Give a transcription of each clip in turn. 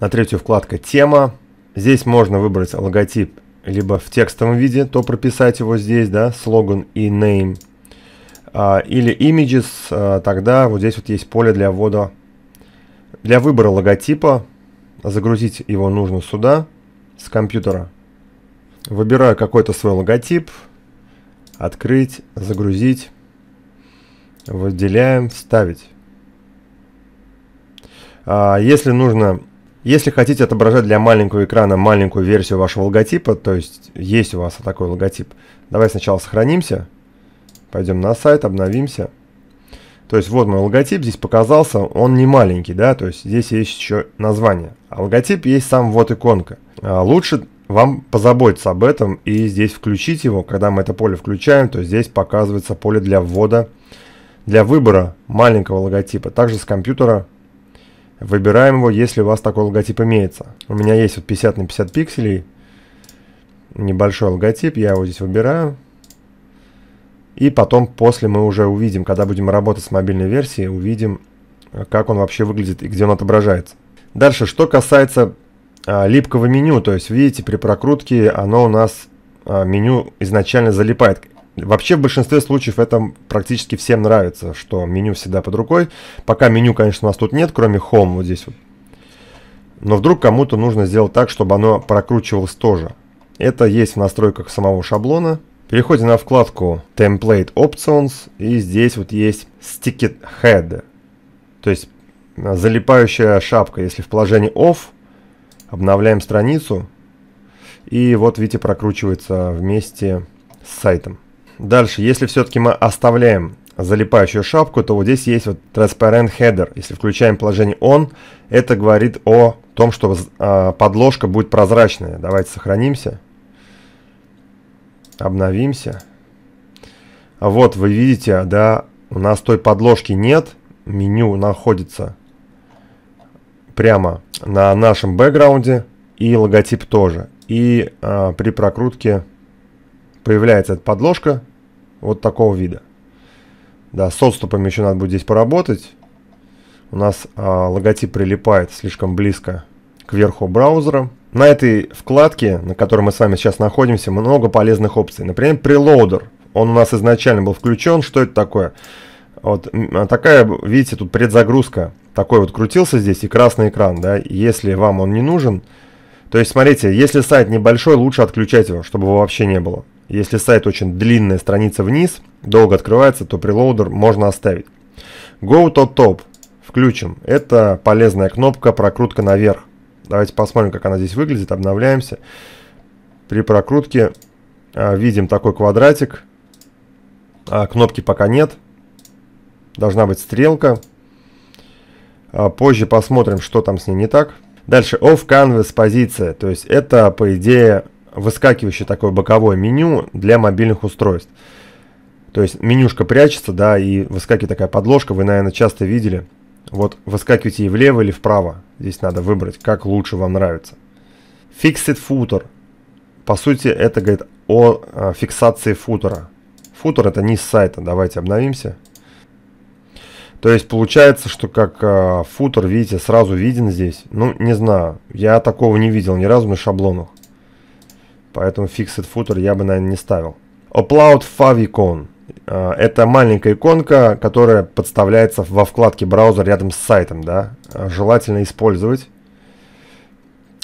На третью вкладка «Тема». Здесь можно выбрать логотип либо в текстовом виде, то прописать его здесь, да, слоган и name. А, или images, а, тогда вот здесь вот есть поле для ввода, для выбора логотипа. Загрузить его нужно сюда, с компьютера. Выбираю какой-то свой логотип, открыть, загрузить, выделяем, вставить. А, если нужно если хотите отображать для маленького экрана маленькую версию вашего логотипа, то есть есть у вас такой логотип, давай сначала сохранимся, пойдем на сайт, обновимся. То есть вот мой логотип здесь показался, он не маленький, да, то есть здесь есть еще название. А логотип есть сам вот иконка. А лучше вам позаботиться об этом и здесь включить его. Когда мы это поле включаем, то здесь показывается поле для ввода, для выбора маленького логотипа. Также с компьютера Выбираем его, если у вас такой логотип имеется. У меня есть вот 50 на 50 пикселей. Небольшой логотип, я его здесь выбираю. И потом, после мы уже увидим, когда будем работать с мобильной версией, увидим, как он вообще выглядит и где он отображается. Дальше, что касается а, липкого меню, то есть, видите, при прокрутке оно у нас а, меню изначально залипает. Вообще в большинстве случаев это практически всем нравится, что меню всегда под рукой. Пока меню, конечно, у нас тут нет, кроме Home вот здесь вот. Но вдруг кому-то нужно сделать так, чтобы оно прокручивалось тоже. Это есть в настройках самого шаблона. Переходим на вкладку Template Options и здесь вот есть Sticky Head. То есть э, залипающая шапка. Если в положении Off, обновляем страницу. И вот видите прокручивается вместе с сайтом. Дальше, если все-таки мы оставляем залипающую шапку, то вот здесь есть вот Transparent Header. Если включаем положение On, это говорит о том, что а, подложка будет прозрачная. Давайте сохранимся. Обновимся. Вот, вы видите, да, у нас той подложки нет. Меню находится прямо на нашем бэкграунде и логотип тоже. И э, при прокрутке появляется эта подложка вот такого вида. Да, с отступами еще надо будет здесь поработать. У нас а, логотип прилипает слишком близко к верху браузера. На этой вкладке, на которой мы с вами сейчас находимся, много полезных опций. Например, прелоудер. Он у нас изначально был включен. Что это такое? Вот а такая, видите, тут предзагрузка. Такой вот крутился здесь и красный экран, да. Если вам он не нужен, то есть, смотрите, если сайт небольшой, лучше отключать его, чтобы его вообще не было. Если сайт очень длинная страница вниз, долго открывается, то прелоудер можно оставить. Go to top включим. Это полезная кнопка прокрутка наверх. Давайте посмотрим, как она здесь выглядит. Обновляемся. При прокрутке а, видим такой квадратик. А, кнопки пока нет. Должна быть стрелка. А, позже посмотрим, что там с ней не так. Дальше off canvas позиция. То есть это, по идее, выскакивающее такое боковое меню для мобильных устройств. То есть менюшка прячется, да, и выскакивает такая подложка, вы, наверное, часто видели. Вот выскакивайте и влево, или вправо. Здесь надо выбрать, как лучше вам нравится. Fixed footer. По сути, это говорит о а, фиксации футера. Футер это низ сайта. Давайте обновимся. То есть получается, что как э, футер, видите, сразу виден здесь. Ну, не знаю, я такого не видел ни разу на шаблонах. Поэтому Fixed Footer я бы, наверное, не ставил. Upload favicon. А, это маленькая иконка, которая подставляется во вкладке браузера рядом с сайтом. Да? А, желательно использовать.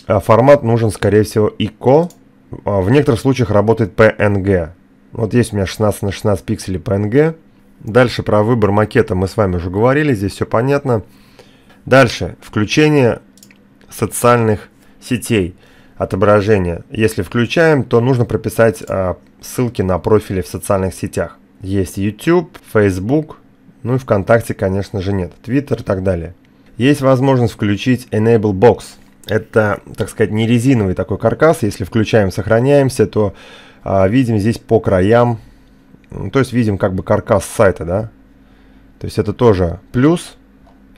А, формат нужен, скорее всего, ICO. В некоторых случаях работает PNG. Вот есть у меня 16 на 16 пикселей PNG. Дальше про выбор макета мы с вами уже говорили, здесь все понятно. Дальше, включение социальных сетей отображение. Если включаем, то нужно прописать а, ссылки на профили в социальных сетях. Есть YouTube, Facebook, ну и ВКонтакте, конечно же, нет. Twitter и так далее. Есть возможность включить Enable Box. Это, так сказать, не резиновый такой каркас. Если включаем, сохраняемся, то э, видим здесь по краям. то есть видим как бы каркас сайта, да. То есть это тоже плюс.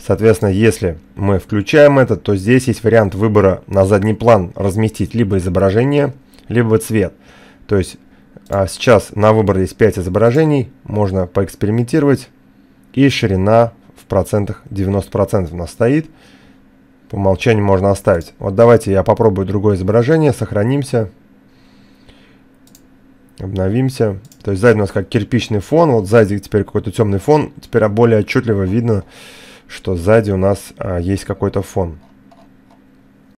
Соответственно, если мы включаем это, то здесь есть вариант выбора на задний план разместить либо изображение, либо цвет. То есть а сейчас на выбор есть 5 изображений, можно поэкспериментировать. И ширина в процентах 90% у нас стоит. По умолчанию можно оставить. Вот давайте я попробую другое изображение, сохранимся. Обновимся. То есть сзади у нас как кирпичный фон, вот сзади теперь какой-то темный фон. Теперь более отчетливо видно, что сзади у нас а, есть какой-то фон.